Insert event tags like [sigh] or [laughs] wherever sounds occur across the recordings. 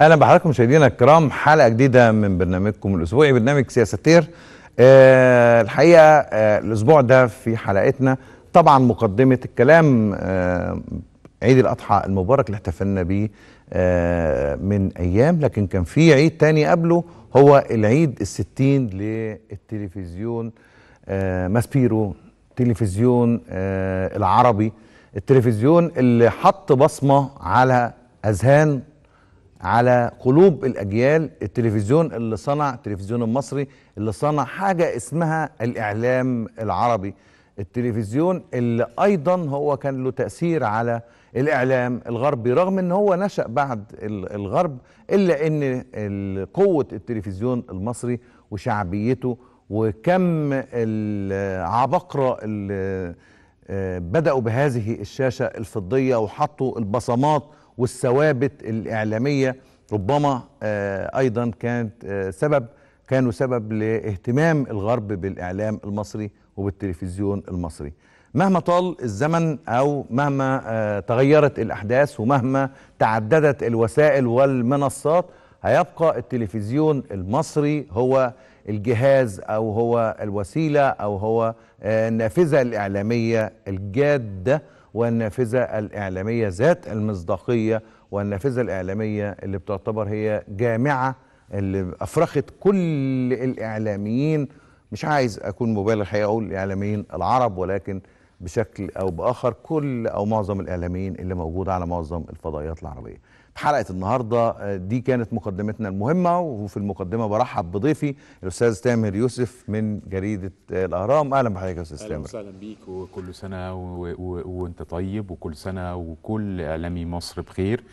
اهلا بحضراتكم مشاهدينا الكرام حلقه جديده من برنامجكم الاسبوعي برنامج سياستير أه الحقيقه أه الاسبوع ده في حلقتنا طبعا مقدمه الكلام أه عيد الاضحى المبارك اللي احتفلنا بيه أه من ايام لكن كان في عيد تاني قبله هو العيد الستين للتلفزيون أه ماسبيرو تلفزيون أه العربي التلفزيون اللي حط بصمه على اذهان على قلوب الاجيال التلفزيون اللي صنع التلفزيون المصري اللي صنع حاجه اسمها الاعلام العربي التلفزيون اللي ايضا هو كان له تاثير على الاعلام الغربي رغم ان هو نشا بعد الغرب الا ان قوه التلفزيون المصري وشعبيته وكم العباقره اللي آه، بداوا بهذه الشاشه الفضيه وحطوا البصمات والثوابت الإعلامية ربما آه، أيضا كانت آه، سبب كانوا سبب لاهتمام الغرب بالإعلام المصري وبالتلفزيون المصري مهما طال الزمن أو مهما آه، تغيرت الأحداث ومهما تعددت الوسائل والمنصات هيبقى التلفزيون المصري هو الجهاز أو هو الوسيلة أو هو النافذة الإعلامية الجادة والنافذة الإعلامية ذات المصداقية والنافذة الإعلامية اللي بتعتبر هي جامعة اللي أفرخت كل الإعلاميين مش عايز أكون مبالغ حقيقة أقول الإعلاميين العرب ولكن بشكل أو بآخر كل أو معظم الإعلاميين اللي موجودة على معظم الفضائيات العربية حلقه النهارده آه، دي كانت مقدمتنا المهمه وفي المقدمه برحب بضيفي الاستاذ تامر يوسف من جريده الاهرام اهلا بحضرتك يا استاذ تامر اهلا وسهلا بيك وكل سنه وانت طيب وكل سنه وكل اعلامي مصر بخير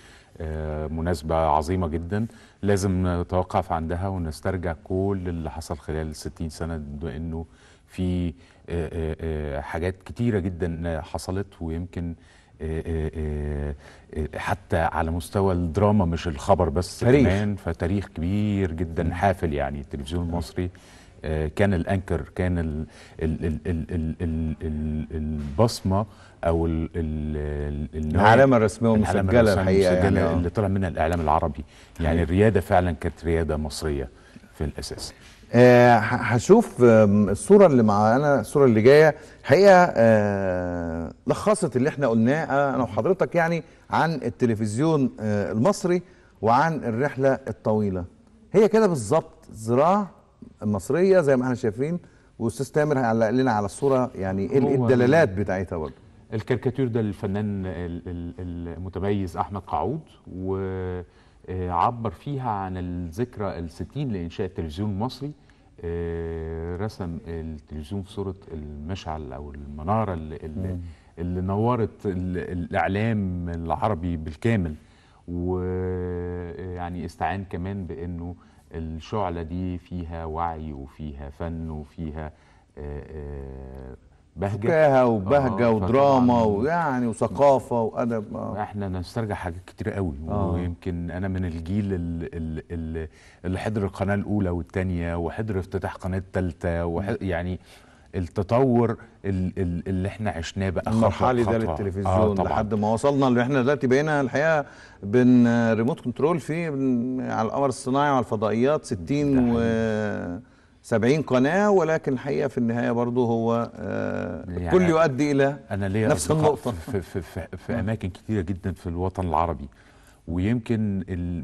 آه، مناسبة عظيمة جدا لازم نتوقف عندها ونسترجع كل اللي حصل خلال 60 سنة أنه في آه، حاجات كتيرة جدا حصلت ويمكن إيه، إيه، إيه، حتى على مستوى الدراما مش الخبر بس تاريخ. كمان فتاريخ كبير جدا حافل يعني التلفزيون المصري آه، كان الانكر كان ال ال ال ال البصمه او ال ال العلامه الرسميه والمسجله الحقيقه يعني آه. اللي طلع منها الاعلام العربي يعني الرياده فعلا كانت رياده مصريه في الاساس آه هشوف الصوره اللي معانا الصوره اللي جايه الحقيقة آه لخصت اللي احنا قلناه انا وحضرتك يعني عن التلفزيون آه المصري وعن الرحله الطويله هي كده بالظبط زراعه مصريه زي ما احنا شايفين واستاذ تامر هيعلق لنا على الصوره يعني ايه, إيه الدلالات بتاعتها برضه الكاريكاتير ده للفنان المتميز احمد قعود و آه، عبر فيها عن الذكرى الستين لإنشاء التلفزيون المصري آه، رسم التلفزيون في صورة المشعل أو المنارة اللي, اللي نورت الإعلام العربي بالكامل ويعني آه، استعان كمان بأنه الشعلة دي فيها وعي وفيها فن وفيها بهجه فكاهه وبهجه آه ودراما ويعني وثقافه وادب آه. احنا نسترجع حاجات كتير قوي آه. ويمكن انا من الجيل اللي, اللي حضر القناه الاولى والثانيه وحضر افتتاح قناه الثالثه يعني التطور اللي احنا عشناه بقى المرحله ده للتلفزيون آه لحد ما وصلنا اللي احنا دلوقتي بقينا الحقيقه بن ريموت كنترول في على القمر الصناعي وعلى الفضائيات 60 و 70 قناة ولكن الحقيقة في النهاية برضه هو آه، يعني كل يؤدي إلى أنا نفس النقطة في, في, في, في أماكن كتيرة جدا في الوطن العربي ويمكن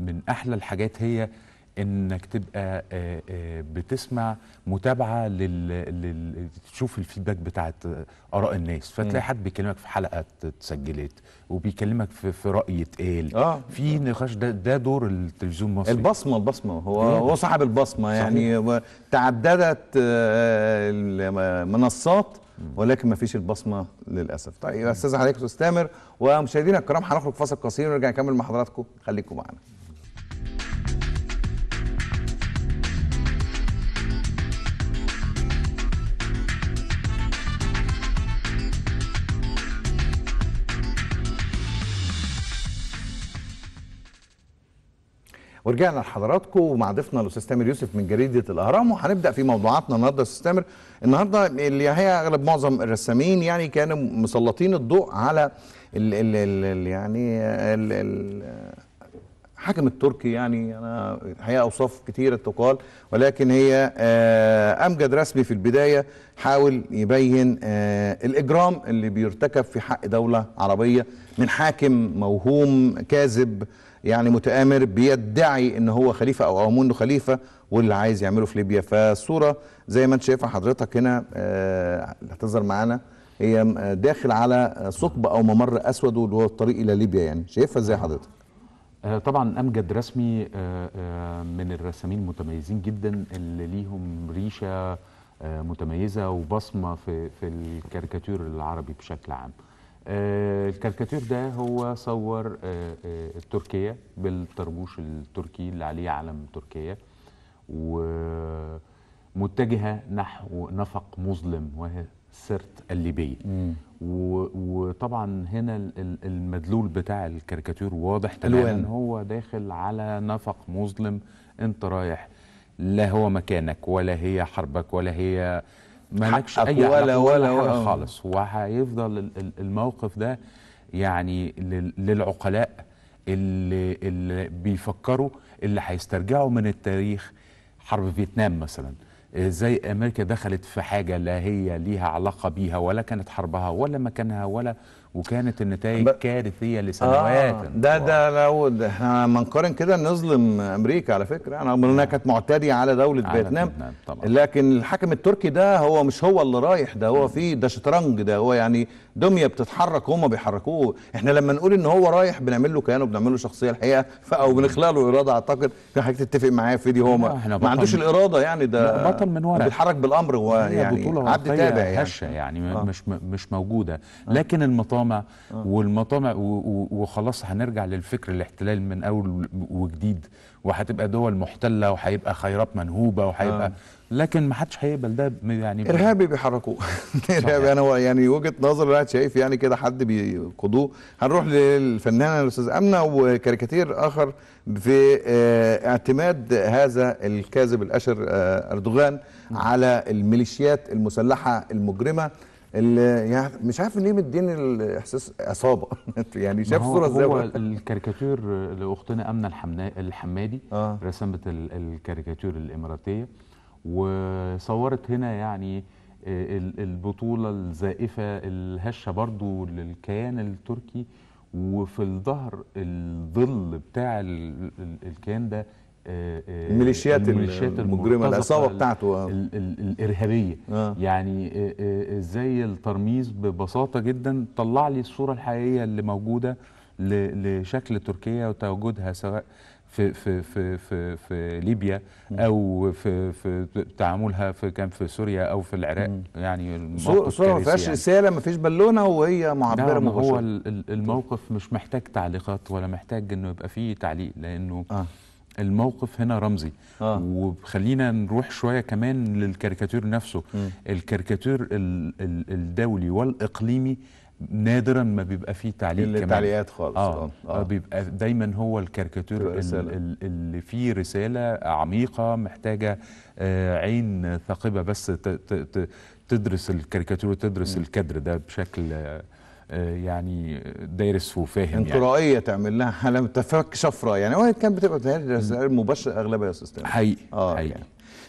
من أحلى الحاجات هي انك تبقى آه، آه، بتسمع متابعه لل, لل... تشوف الفيدباك بتاعت اراء الناس فتلاقي حد بيكلمك في حلقه اتسجلت وبيكلمك في, في راي اتقال آه. في نقاش ده, ده دور التلفزيون المصري البصمه البصمه هو هو صاحب البصمه يعني تعددت آه، المنصات ولكن ما فيش البصمه للاسف طيب استاذ حضرتك استاذ تامر ومشاهدينا الكرام هنخرج فاصل قصير ونرجع نكمل مع حضراتكم خليكم معانا ورجعنا لحضراتكم ومع ضيفنا الاستاذ تامر يوسف من جريده الاهرام وهنبدا في موضوعاتنا النهارده يا استاذ تامر النهارده اللي هي اغلب معظم الرسامين يعني كانوا مسلطين الضوء على الـ الـ الـ يعني الـ الـ حاكم التركي يعني انا الحقيقه اوصاف كتيره تقال ولكن هي آه، امجد رسمي في البدايه حاول يبين آه، الاجرام اللي بيرتكب في حق دوله عربيه من حاكم موهوم كاذب يعني متآمر بيدعي ان هو خليفة او اومون خليفة واللي عايز يعمله في ليبيا فالصورة زي ما انت شايفها حضرتك هنا هتظهر آه، معانا هي آه، داخل على آه، ثقب او ممر اسود وهو هو الطريق الى ليبيا يعني شايفها ازاي حضرتك؟ طبعا امجد رسمي من الرسامين المتميزين جدا اللي ليهم ريشه متميزه وبصمه في في الكاريكاتير العربي بشكل عام. آه، الكاريكاتير ده هو صور آه، آه، تركيا بالطربوش التركي اللي عليه علم تركيا ومتجهه نحو نفق مظلم وهي سرت الليبيه وطبعا هنا المدلول بتاع الكاريكاتير واضح تماما هو داخل على نفق مظلم انت رايح لا هو مكانك ولا هي حربك ولا هي مالكش اي ولا ولا, ولا آه. خالص وهيفضل الموقف ده يعني للعقلاء اللي, اللي بيفكروا اللي هيسترجعوا من التاريخ حرب فيتنام مثلا آه، زي امريكا دخلت في حاجه لا هي ليها علاقه بيها ولا كانت حربها ولا مكانها ولا وكانت النتائج ب... كارثيه لسنوات آه ده ده لو احنا لما نقارن كده نظلم امريكا على فكره انا يعني انها نعم. كانت معتديه على دوله على فيتنام طبعا. لكن الحاكم التركي ده هو مش هو اللي رايح ده هو في ده شطرنج ده هو يعني دميه بتتحرك وهم بيحركوه احنا لما نقول ان هو رايح بنعمل له كيان وبنعمل له شخصيه الحقيقه او بنخلق له اراده اعتقد في حضرتك تتفق معايا في دي هو ما, ما عندوش الاراده يعني ده بطل من ورق بيتحرك بالامر هو يعني عبد تابع يعني هشه يعني آه. مش مش موجوده آه. لكن المطامع آه. والمطامع وخلاص هنرجع للفكر الاحتلال من اول وجديد وهتبقى دول محتله وهيبقى خيرات منهوبه وهيبقى آه. لكن ما حدش هيقبل ده يعني ارهابي بيحركوه [laughs] ارهابي انا يعني وجهه نظر الواحد شايف يعني كده حد بيقضوه هنروح للفنانه الاستاذ امنه وكاريكاتير اخر في آه، اعتماد هذا الكاذب الاشر آه، اردوغان على الميليشيات المسلحه المجرمه اللي يعني مش عارف ليه مديني الاحساس عصابه [laughs] يعني شاف الصوره ازاي هو الكاريكاتير لاختنا امنه الحمادي آه. رسمت الكاريكاتير الاماراتيه وصورت هنا يعني آه، البطولة الزائفة الهشة برضو للكيان التركي وفي الظهر الظل بتاع الكيان ده آه، آه، الميليشيات الميليشيات المجرمه العصابه بتاعته الارهابيه آه. يعني ازاي الترميز ببساطه جدا طلع لي الصوره الحقيقيه اللي موجوده لشكل تركيا وتواجدها سواء في في في في, في ليبيا او في في تعاملها في كان في سوريا او في العراق مم. يعني سوريا يعني. ما فيهاش رساله ما فيش بالونه وهي معبره مباشره هو الموقف مش محتاج تعليقات ولا محتاج انه يبقى فيه تعليق لانه آه. الموقف هنا رمزي آه. وخلينا نروح شويه كمان للكاريكاتير نفسه م. الكاريكاتير الدولي والاقليمي نادرا ما بيبقى فيه تعليق كمان التعليقات خالص آه، آه،, آه. آه. بيبقى دايما هو الكاريكاتير اللي فيه رساله عميقه محتاجه آه عين ثاقبه بس تدرس الكاريكاتير وتدرس الكادر ده بشكل آه يعني دارس وفاهم يعني قرائيه تعمل لها حاله تفك شفره يعني وهي كانت بتبقى رسائل مباشره اغلبها يا استاذ حقيقي اه حقيقي يعني.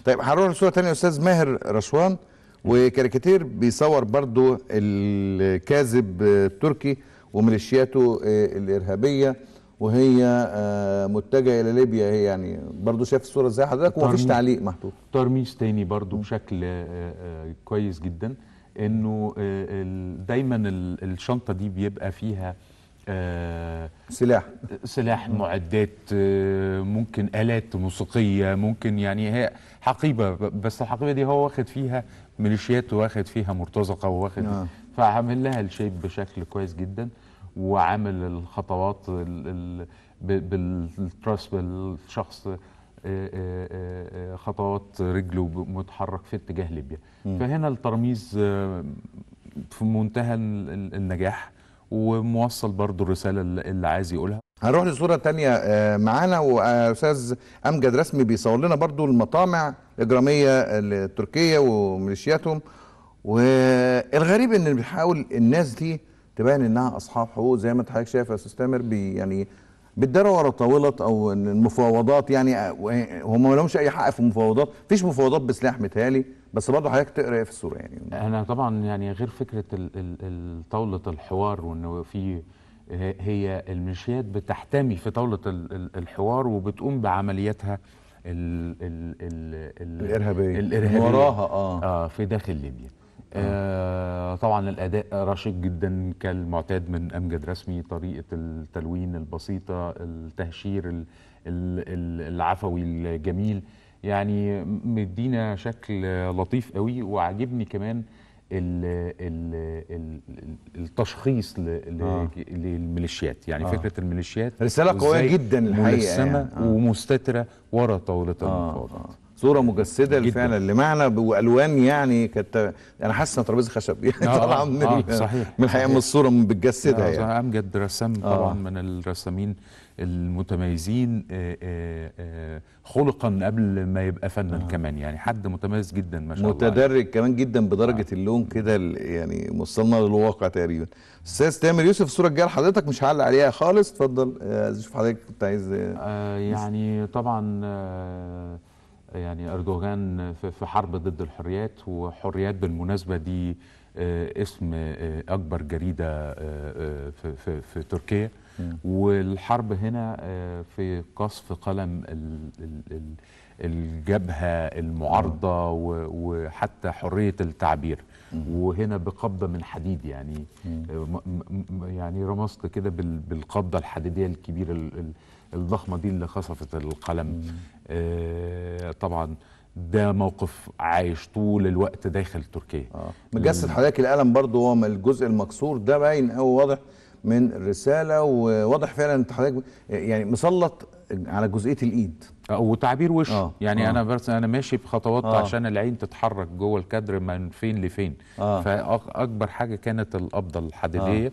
طيب هنروح لصوره ثانيه استاذ ماهر رشوان وكاريكاتير بيصور برضو الكاذب التركي وميليشياته آه، الارهابيه وهي آه، متجهه الى ليبيا هي يعني برضو شايف الصوره زي حضرتك ومفيش تعليق محطوط ترميز تاني برضو بشكل آه، كويس جدا انه دايما الشنطه دي بيبقى فيها سلاح سلاح معدات ممكن آلات موسيقية ممكن يعني هي حقيبة بس الحقيبة دي هو واخد فيها ميليشيات واخد فيها مرتزقه وواخد نعم. فعامل لها الشيب بشكل كويس جدا وعامل الخطوات بالتراس بالشخص آه، آه، آه، خطوات رجله متحرك في اتجاه ليبيا فهنا الترميز في منتهى النجاح وموصل برضو الرسالة اللي عايز يقولها هنروح لصورة تانية معانا وأستاذ أمجد رسمي بيصور لنا برضو المطامع الاجراميه التركيه وميليشياتهم والغريب ان بيحاول الناس دي تبان انها اصحاب حقوق زي ما انت حضرتك شايف يا استاذ تامر بي يعني بالدار ورا طاوله او المفاوضات يعني هم ما لهمش اي حق في المفاوضات مفيش مفاوضات بسلاح متهيألي بس برضه حضرتك تقرا ايه في الصوره يعني انا طبعا يعني غير فكره طاوله الحوار وانه في هي الميليشيات بتحتمي في طاوله الحوار وبتقوم بعملياتها ال ال ال ال الارهابيه الارهابيه وراها اه, آه في داخل ليبيا آه, آه، طبعا الاداء رشيق جدا كالمعتاد من امجد رسمي طريقه التلوين البسيطه التهشير العفوي الجميل يعني مدينا شكل لطيف قوي وعجبني كمان الـ الـ الـ التشخيص آه. للميليشيات يعني آه. فكره الميليشيات رساله قويه جدا الحقيقه ملسمه يعني. آه. ومستتره ورا طاوله آه. المفاوضات آه. صوره مجسده فعلا لمعنى والوان يعني كانت انا حاسس ان ترابيزه خشب يعني [laughs] آه، طالعه آه، من آه صحيح من الحقيقه من الصوره بتجسدها آه، يعني امجد رسام طبعا آه من الرسامين المتميزين خلقا قبل ما يبقى فنا آه. كمان يعني حد متميز جدا ما شاء متدرج الله متدرج كمان جدا بدرجه آه. اللون كده يعني وصلنا للواقع تقريبا استاذ تامر يوسف الصوره الجايه لحضرتك مش هعلق عليها خالص اتفضل اشوف حضرتك كنت عايز آه يعني طبعا آه يعني أردوغان في حرب ضد الحريات وحريات بالمناسبة دي آه، اسم آه، أكبر جريدة آه، في, في, في تركيا والحرب هنا في قصف قلم الجبهة المعارضة وحتى حرية التعبير وهنا بقبضة من حديد يعني يعني رمزت كده بالقبضة الحديدية الكبيرة الضخمه دي اللي خصفت القلم آه طبعا ده موقف عايش طول الوقت داخل تركيا آه. مجسد حضرتك القلم برضو هو الجزء المكسور ده باين قوي واضح من الرساله وواضح فعلا انت حضرتك يعني مسلط على جزئيه الايد آه، وتعبير وشه آه. يعني آه. انا برس انا ماشي بخطوات آه. عشان العين تتحرك جوه الكادر من فين لفين آه. فاكبر حاجه كانت القبضه الحديديه آه.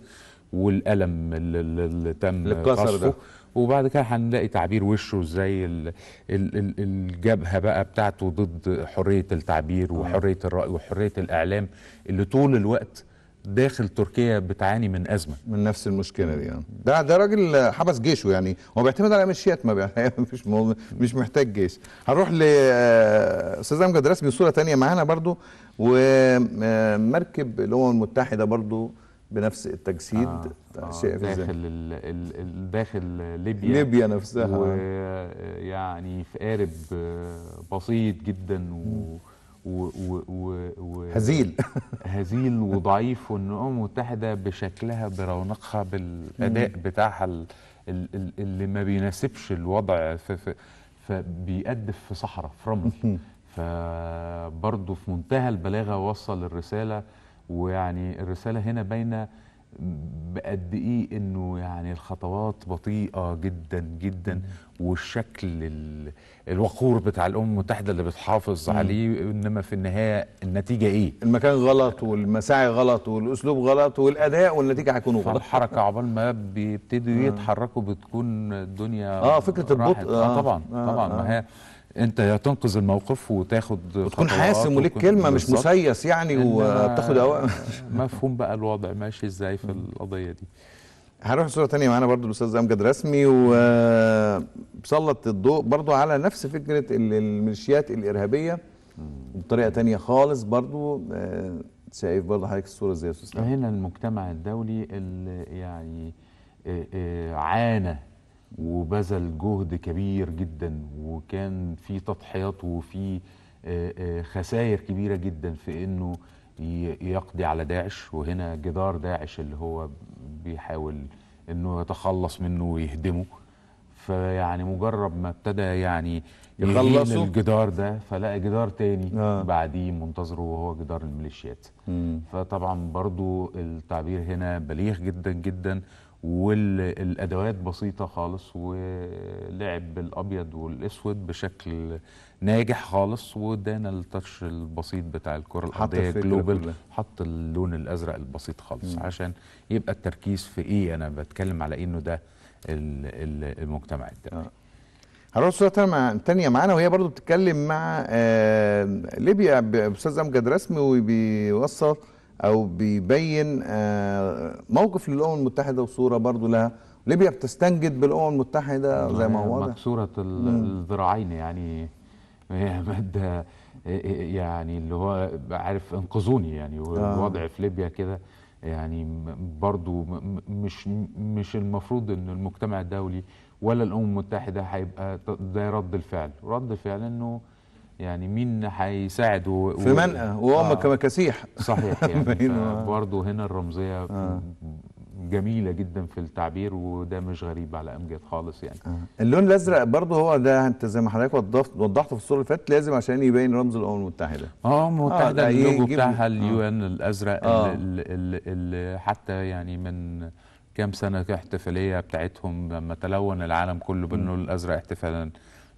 والالم اللي تم قصفه وبعد كده هنلاقي تعبير وشه ازاي الجبهه بقى بتاعته ضد حريه التعبير وحريه الراي وحريه الاعلام اللي طول الوقت داخل تركيا بتعاني من ازمه من نفس المشكله دي يعني. ده ده راجل حبس جيشه يعني هو بيعتمد على مشيات ما [laughs] مش مش محتاج جيش هنروح لاستاذ آه، امجد رسمي صوره ثانيه معانا برضو ومركب الامم المتحده برضو بنفس التجسيد آه طيب، آه داخل الـ الـ داخل ليبيا ليبيا نفسها ويعني آه. في قارب آه، بسيط جدا و و و و و هزيل [laughs] هزيل وضعيف وان الامم المتحده بشكلها برونقها بالاداء بتاعها اللي ما بيناسبش الوضع فبيأدف في صحراء في رمل فبرضه في منتهى البلاغه وصل الرساله ويعني الرسالة هنا باينة بقد ايه انه يعني الخطوات بطيئه جدا جدا والشكل الوقور بتاع الامم المتحده اللي بتحافظ مم. عليه انما في النهايه النتيجه ايه؟ المكان غلط والمساعي غلط والاسلوب غلط والاداء والنتيجه هيكونوا غلط الحركه [laughs] عبال ما بيبتدوا يتحركوا بتكون الدنيا اه فكره البطء آه طبعا آه طبعا آه ما هي آه. انت يا تنقذ الموقف وتاخد تكون آه، حاسم وليك كلمه مش مسيس يعني وبتاخد [laughs] مفهوم بقى الوضع ماشي ازاي في القضيه دي هنروح لصوره ثانيه معانا برضو الاستاذ امجد رسمي وسلط الضوء برضو على نفس فكره الميليشيات الارهابيه بطريقه ثانيه خالص برضو آه، شايف برضو حضرتك الصوره ازاي يا استاذ هنا المجتمع الدولي اللي يعني آه، عانى وبذل جهد كبير جدا وكان في تضحيات وفي آه، آه، خسائر كبيره جدا في انه يقضي على داعش وهنا جدار داعش اللي هو بيحاول انه يتخلص منه ويهدمه فيعني مجرد ما ابتدى يعني يخلصوا الجدار ده فلقى جدار تاني آه. بعديه منتظره وهو جدار الميليشيات فطبعا برضو التعبير هنا بليغ جدا جدا والادوات بسيطه خالص ولعب بالابيض والاسود بشكل ناجح خالص وادانا التاتش البسيط بتاع الكره الارضيه جلوبال حط اللون الازرق البسيط خالص مم. عشان يبقى التركيز في ايه انا بتكلم على انه ده المجتمع الدولي آه. هنروح صورة تانية معانا وهي برضو بتتكلم مع آه ليبيا بأستاذ أمجد رسمي وبيوصل او بيبين آه، موقف للامم المتحده وصوره برضو لها ليبيا بتستنجد بالامم المتحده زي ما هو مكسوره الذراعين يعني هي [laughs] ماده إيه، يعني اللي هو عارف انقذوني يعني آه. والوضع في ليبيا كده يعني برضو مش مش المفروض ان المجتمع الدولي ولا الامم المتحده هيبقى ده رد الفعل رد الفعل انه يعني مين هيساعده في منقى وهو آه كسيح صحيح [laughs] يعني آه، برضه هنا الرمزيه آه. جميلة جدا في التعبير وده مش غريب على أمجد خالص يعني آه. اللون الأزرق برضه هو ده أنت زي ما حضرتك وضحت وضحته في الصورة اللي فاتت لازم عشان يبين رمز الأمم المتحدة اه الأمم المتحدة آه اللوجو بتاعها اليو ان آه. الأزرق آه. اللي, اللي, اللي حتى يعني من كام سنة احتفالية بتاعتهم لما تلون العالم كله باللون الأزرق احتفالا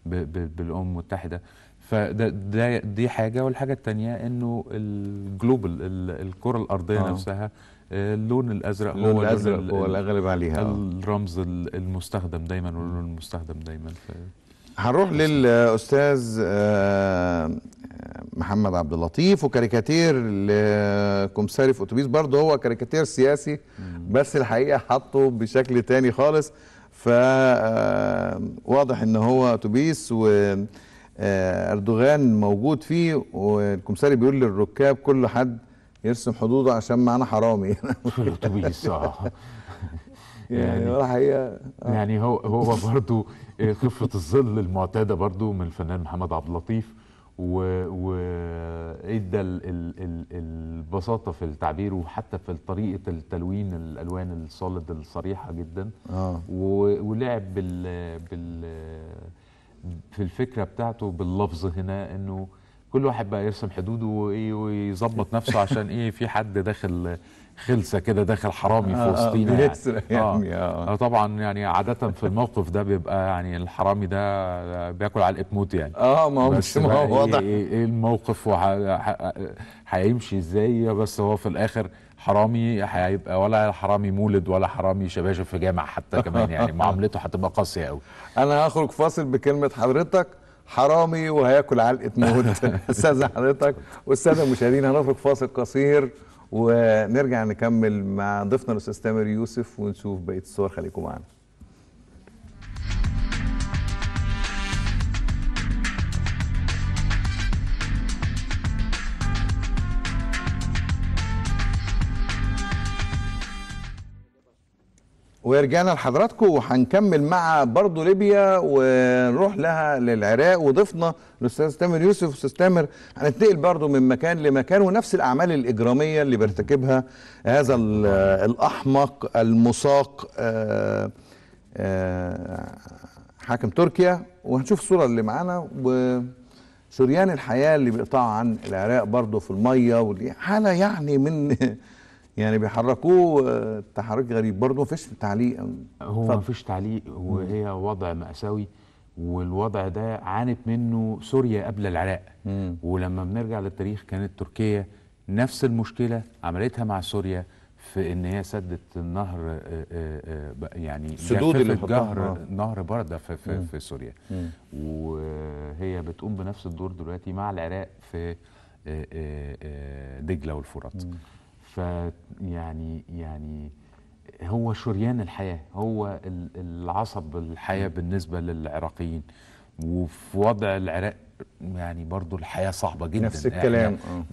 بالأمم المتحدة فده ده دي حاجه والحاجه الثانيه انه الجلوبال الكره الارضيه آه. نفسها آه، اللون الازرق اللون هو الازرق هو الغالب عليها آه. الرمز المستخدم دايما واللون المستخدم دايما هنروح يعني للاستاذ آه، محمد عبد اللطيف وكاريكاتير لكمساري في اتوبيس برضه هو كاريكاتير سياسي بس الحقيقه حطه بشكل تاني خالص فواضح ان هو اتوبيس و آه، اردوغان موجود فيه والكمساري بيقول للركاب كل حد يرسم حدوده عشان معانا حرامي في [laughs] الاتوبيس اه [laughs] يعني, يعني ولا حقيقه آه. يعني هو هو برضه آه، خفه الظل المعتاده برضه من الفنان محمد عبد اللطيف وادى البساطه في التعبير وحتى في طريقه التلوين الالوان الصالد الصريحه جدا اه ولعب بال بال في الفكره بتاعته باللفظ هنا انه كل واحد بقى يرسم حدوده وايه ويظبط نفسه عشان ايه في حد داخل خلصه كده داخل حرامي في آه، آه، وسطينا يعني. يعني، آه. يعني آه. آه. طبعا يعني عاده في الموقف ده بيبقى يعني الحرامي ده بياكل على الابموت يعني اه ما هو مش ما هو إيه، واضح ايه, إيه الموقف هيمشي ازاي بس هو في الاخر حرامي هيبقى ولا حرامي مولد ولا حرامي شباشب في جامع حتى كمان يعني [laughs] معاملته هتبقى قاسيه قوي انا هخرج فاصل بكلمه حضرتك حرامي وهياكل علقه موت [laughs] استاذ حضرتك والساده المشاهدين هنخرج فاصل قصير ونرجع نكمل مع ضيفنا الاستاذ تامر يوسف ونشوف بقيه الصور خليكم معانا ورجعنا لحضراتكم وهنكمل مع برضه ليبيا ونروح لها للعراق وضفنا الاستاذ تامر يوسف استاذ تامر هننتقل برضه من مكان لمكان ونفس الاعمال الاجراميه اللي بيرتكبها هذا الاحمق المساق آه، آه، حاكم تركيا وهنشوف الصوره اللي معانا وشريان الحياه اللي بيقطعها عن العراق برضه في الميه حاله يعني من [laughs] يعني بيحركوه آه، تحرك غريب برضه ما فيش تعليق هو ما فيش تعليق وهي وضع مأساوي والوضع ده عانت منه سوريا قبل العراق مم. ولما بنرجع للتاريخ كانت تركيا نفس المشكله عملتها مع سوريا في ان هي سدت النهر آه، آه، يعني سدود الجهر نهر برده في, في, في سوريا مم. وهي بتقوم بنفس الدور دلوقتي مع العراق في دجله والفرات ف يعني يعني هو شريان الحياه هو العصب الحياه بالنسبه للعراقيين وفي وضع العراق يعني برضو الحياه صعبه جدا نفس يعني الكلام آه.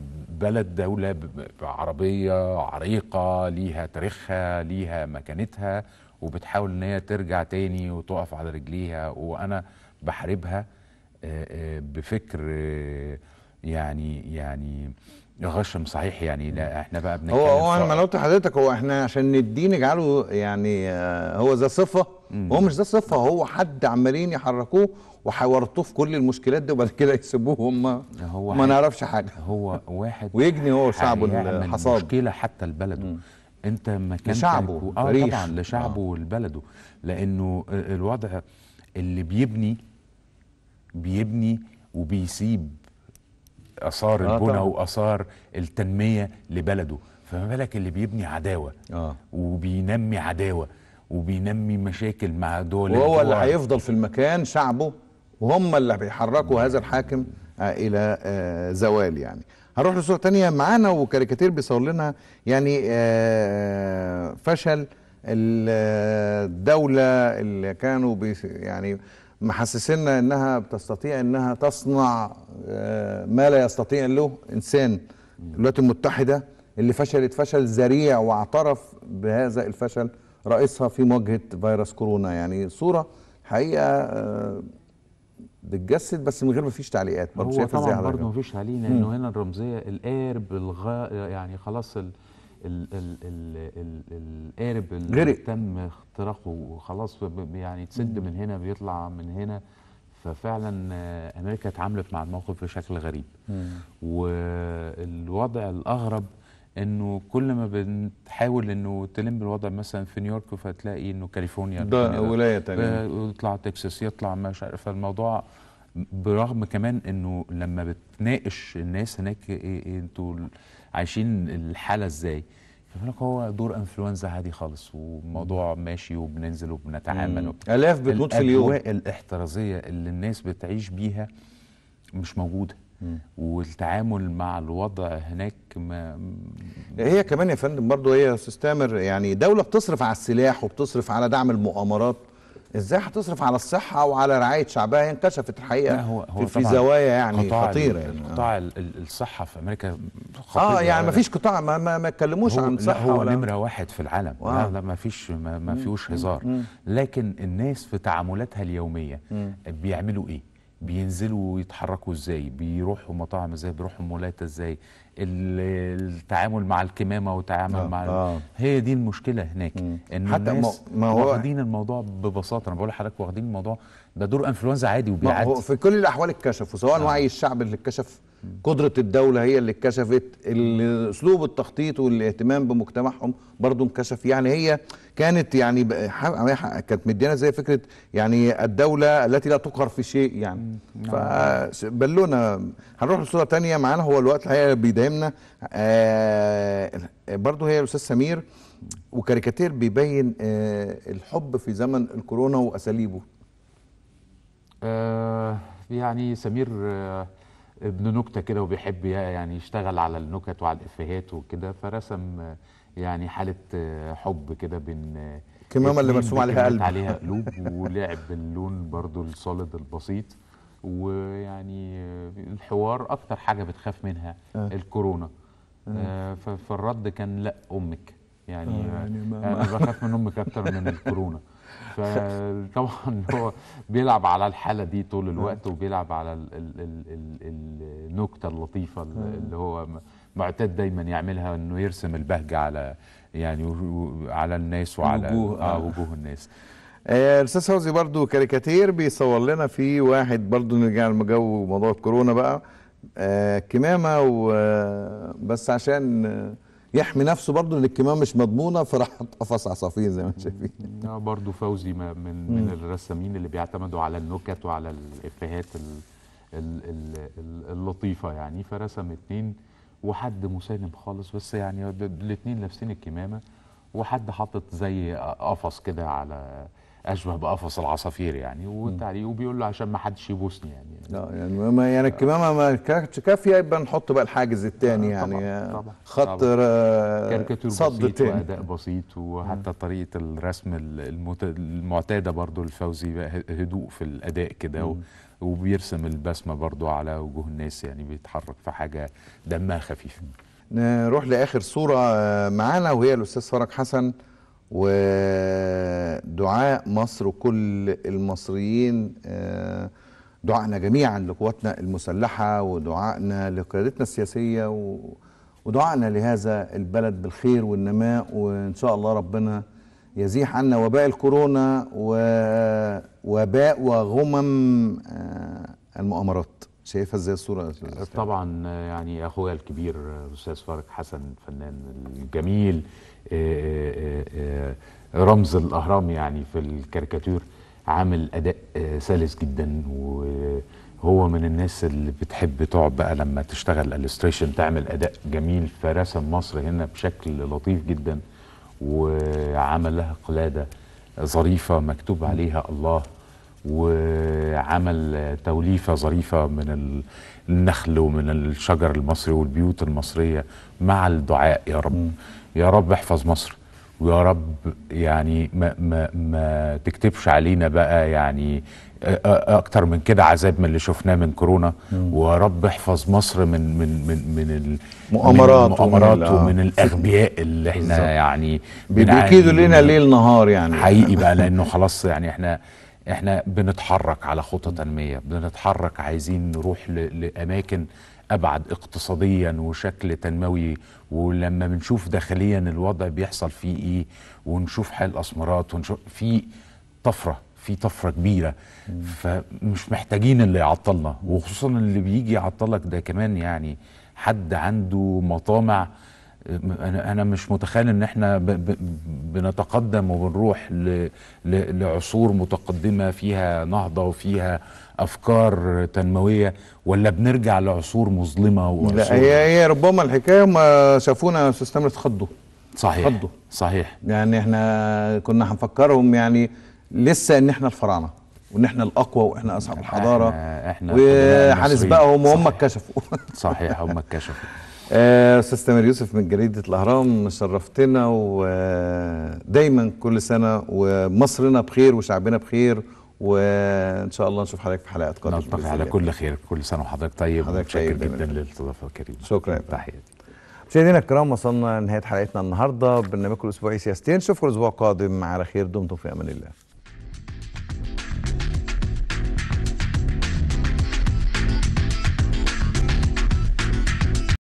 بلد دوله عربيه عريقه ليها تاريخها ليها مكانتها وبتحاول ان هي ترجع تاني وتقف على رجليها وانا بحاربها آه، آه، بفكر يعني يعني غشم صحيح يعني لا احنا بقى بنتكلم هو هو انا قلت لحضرتك هو احنا عشان نديه نجعله يعني آه، هو ذا صفه هو مش ذا صفه هو حد عمالين يحركوه وحورطوه في كل المشكلات دي وبعد كده يسيبوه هم هو ما نعرفش حاجه هو واحد [laughs] ويجني هو شعبه الحصاد مشكله حتى لبلده مم. انت مكانك لشعبه اه طبعا لشعبه آه. ولبلده لانه الوضع اللي بيبني بيبني وبيسيب اثار آه البنى واثار التنميه لبلده فما بالك اللي بيبني عداوه آه. وبينمي عداوه وبينمي مشاكل مع دول وهو اللي هيفضل في المكان شعبه وهم اللي بيحركوا هذا الحاكم آه، الى آه، زوال يعني هنروح لصوره تانية معانا وكاريكاتير بيصور لنا يعني آه، فشل الدولة اللي كانوا يعني محسسنا انها بتستطيع انها تصنع آه، ما لا يستطيع له انسان الولايات المتحده اللي فشلت فشل ذريع واعترف بهذا الفشل رئيسها في مواجهه فيروس كورونا يعني صوره حقيقه آه، بتجسد بس من غير ما فيش تعليقات برضه شايف ازاي برضه ما فيش علينا لانه هنا الرمزيه القارب الغا يعني خلاص ال... القارب اللي تم اختراقه وخلاص يعني تسد من هنا بيطلع من هنا ففعلا امريكا اتعاملت مع الموقف بشكل غريب والوضع الاغرب انه كل ما بتحاول انه تلم الوضع مثلا في نيويورك فتلاقي انه كاليفورنيا ده ولايه تانية يطلع تكساس يطلع مش عارف فالموضوع برغم كمان انه لما بتناقش الناس هناك إيه, إيه، انتوا عايشين الحاله ازاي فبيقول هو دور انفلونزا عادي خالص وموضوع ماشي وبننزل وبنتعامل الاف بتموت في اليوم الاجواء الاحترازيه اللي الناس بتعيش بيها مش موجوده والتعامل مع الوضع هناك ما هي كمان يا فندم برضه هي تستمر يعني دوله بتصرف على السلاح وبتصرف على دعم المؤامرات ازاي هتصرف على الصحه وعلى رعايه شعبها انكشفت الحقيقه هو هو في زوايا يعني خطيره يعني قطاع الصحه في امريكا اه يعني ما فيش قطاع ما ما, اتكلموش عن صحه هو ولا نمره واحد في العالم لا, لا ما فيش ما فيهوش هزار لكن الناس في تعاملاتها اليوميه بيعملوا ايه بينزلوا ويتحركوا ازاي بيروحوا مطاعم ازاي بيروحوا مولات ازاي التعامل مع الكمامه وتعامل آه مع آه. هي دي المشكله هناك ان حتى الناس ما هو واخدين الموضوع ببساطه انا بقول لحضرتك واخدين الموضوع ده دور انفلونزا عادي وبيعدي في كل الاحوال اتكشفوا سواء آه. وعي الشعب اللي اتكشف قدره الدوله هي اللي اتكشفت اسلوب التخطيط والاهتمام بمجتمعهم برضو انكشف يعني هي كانت يعني, يعني كانت مدينا زي فكره يعني الدوله التي لا تقهر في شيء يعني نعم. فبلونا هنروح لصوره ثانيه معانا هو الوقت الحقيقه بيداهمنا آه، برضو هي الاستاذ سمير وكاريكاتير بيبين آه، الحب في زمن الكورونا واساليبه آه، يعني سمير آه ابن نكته كده وبيحب يعني يشتغل على النكت وعلى الافيهات وكده فرسم يعني حاله حب كده بين الكمامه اللي مرسوم عليها قلب عليها [laughs] قلوب ولعب باللون برضو الصالد البسيط ويعني الحوار اكتر حاجه بتخاف منها أه. الكورونا أه. آه. فالرد كان لا امك يعني, آه، يعني انا بخاف من امك اكتر من الكورونا فطبعا [laughs] هو بيلعب على الحاله دي طول الوقت وبيلعب على النكته اللطيفه اللي هو معتاد دايما يعملها انه يرسم البهجه على يعني على الناس وعلى وجوه, آه،, آه وجوه الناس الاستاذ آه، فوزي برضو كاريكاتير بيصور لنا في واحد برضو نرجع موضوع الكورونا بقى آه كمامه وبس آه، عشان آه يحمي نفسه برضه ان الكمام مش مضمونه فراح قفص [laughs] عصافير زي ما شايفين [laughs] اه برضه فوزي من مم. من الرسامين اللي بيعتمدوا على النكت وعلى الافيهات اللطيفه يعني فرسم اتنين وحد مسالم خالص بس يعني الاثنين لابسين الكمامه وحد حاطط زي قفص كده على اشبه بقفص العصافير يعني وتعليق وبيقول له عشان ما حدش يبوسني يعني لا يعني ما يعني الكمامه ما كانتش كافيه يبقى نحط بقى الحاجز الثاني آه، يعني طبعا طبعا خط آه، كاريكاتير بسيط واداء بسيط وحتى طريقه الرسم المعتاده برضو الفوزي بقى هدوء في الاداء كده وبيرسم البسمه برضو على وجوه الناس يعني بيتحرك في حاجه دمها خفيف نروح لاخر صوره آه، معانا وهي الاستاذ فرج حسن ودعاء مصر وكل المصريين آه، دعائنا جميعا لقواتنا المسلحة ودعائنا لقيادتنا السياسية ودعائنا لهذا البلد بالخير والنماء وإن شاء الله ربنا يزيح عنا وباء الكورونا ووباء وغمم آه، المؤامرات شايفها ازاي الصوره أه، طبعا آه، يعني اخويا الكبير آه، الاستاذ فارق حسن الفنان الجميل رمز الاهرام يعني في الكاريكاتير عامل اداء سلس جدا وهو من الناس اللي بتحب تقعد بقى لما تشتغل الستريشن تعمل اداء جميل فرسم مصر هنا بشكل لطيف جدا وعمل لها قلاده ظريفه مكتوب عليها الله وعمل توليفة ظريفة من النخل ومن الشجر المصري والبيوت المصرية مع الدعاء يا رب م. يا رب احفظ مصر ويا رب يعني ما, ما, ما تكتبش علينا بقى يعني اكتر من كده عذاب من اللي شفناه من كورونا ويا رب احفظ مصر من من من من المؤامرات ومن, ومن الاغبياء اللي احنا يعني بيكيدوا لنا ليل نهار يعني حقيقي بقى لانه خلاص يعني احنا احنا بنتحرك على خطى تنميه بنتحرك عايزين نروح لاماكن ابعد اقتصاديا وشكل تنموي ولما بنشوف داخليا الوضع بيحصل فيه ايه ونشوف حال الاسمرات ونشوف في طفره في طفره كبيره فمش محتاجين اللي يعطلنا وخصوصا اللي بيجي يعطلك ده كمان يعني حد عنده مطامع انا انا مش متخيل ان احنا ب ب بنتقدم وبنروح ل ل لعصور متقدمه فيها نهضه وفيها افكار تنمويه ولا بنرجع لعصور مظلمه وعصور لا هي هي ربما الحكايه ما شافونا سيستم تخضوا صحيح خضوا صحيح يعني احنا كنا هنفكرهم يعني لسه ان احنا الفراعنه وان احنا الاقوى واحنا اصحاب الحضاره احنا, احنا وهنسبقهم وهم اتكشفوا صحيح هم اتكشفوا آه، استاذ تامر يوسف من جريده الاهرام شرفتنا ودايما آه، كل سنه ومصرنا بخير وشعبنا بخير وان شاء الله نشوف حضرتك في حلقات قادمه نلتقي على كل خير كل سنه وحضرتك طيب متشكر طيب، جدا للاستضافه الكريمه شكرا تحياتي مشاهدينا الكرام وصلنا لنهايه حلقتنا النهارده برنامجكم الاسبوعي سياستين نشوفكم الاسبوع القادم على خير دمتم في امان الله